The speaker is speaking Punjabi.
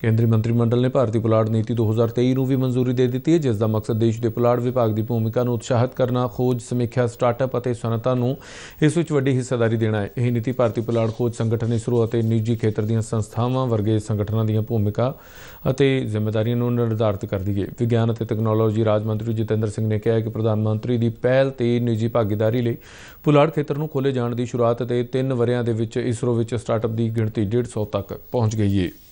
ਕੇਂਦਰੀ ਮੰਤਰੀ ਮੰਡਲ ਨੇ ਭਾਰਤੀ ਪੁਲਾੜ ਨੀਤੀ 2023 ਨੂੰ ਵੀ ਮਨਜ਼ੂਰੀ ਦੇ ਦਿੱਤੀ ਹੈ ਜਿਸ ਦਾ ਮਕਸਦ ਦੇਸ਼ ਦੇ ਪੁਲਾੜ ਵਿਭਾਗ ਦੀ ਭੂਮਿਕਾ ਨੂੰ ਉਤਸ਼ਾਹਿਤ ਕਰਨਾ, ਖੋਜ, ਸਮੀਖਿਆ, ਸਟਾਰਟਅਪ ਅਤੇ ਸਨਅਤਾਂ ਨੂੰ ਇਸ ਵਿੱਚ ਵੱਡੀ ਹਿੱਸੇਦਾਰੀ ਦੇਣਾ ਹੈ। ਇਹ ਨੀਤੀ ਭਾਰਤੀ ਪੁਲਾੜ ਖੋਜ ਸੰਗਠਨ ਸ਼ੁਰੂਆਤ ਅਤੇ ਨਿੱਜੀ ਖੇਤਰ ਦੀਆਂ ਸੰਸਥਾਵਾਂ ਵਰਗੇ ਸੰਗਠਨਾਂ ਦੀਆਂ ਭੂਮਿਕਾ ਅਤੇ ਜ਼ਿੰਮੇਵਾਰੀਆਂ ਨੂੰ ਨਿਰਧਾਰਤ ਕਰਦੀ ਹੈ। ਵਿਗਿਆਨ ਅਤੇ ਟੈਕਨੋਲੋਜੀ ਰਾਜ ਮੰਤਰੀ ਜਤਿੰਦਰ ਸਿੰਘ ਨੇ ਕਿਹਾ ਕਿ ਪ੍ਰਧਾਨ ਮੰਤਰੀ ਦੀ ਪਹਿਲ ਤੇ ਨਿੱਜੀ ਭਾਗੀਦਾਰੀ ਲਈ ਪੁਲਾੜ ਖੇਤਰ ਨੂੰ ਖੋਲੇ ਜਾਣ ਦੀ ਸ਼ੁਰੂਆਤ ਅਤੇ 3 ਵਰਿਆਂ ਦੇ ਵਿੱਚ ਇਸਰੋ ਵਿੱਚ ਸਟਾਰਟਅਪ ਦੀ ਗਿਣਤੀ 150 ਤੱਕ ਪਹੁੰਚ ਗਈ ਹੈ।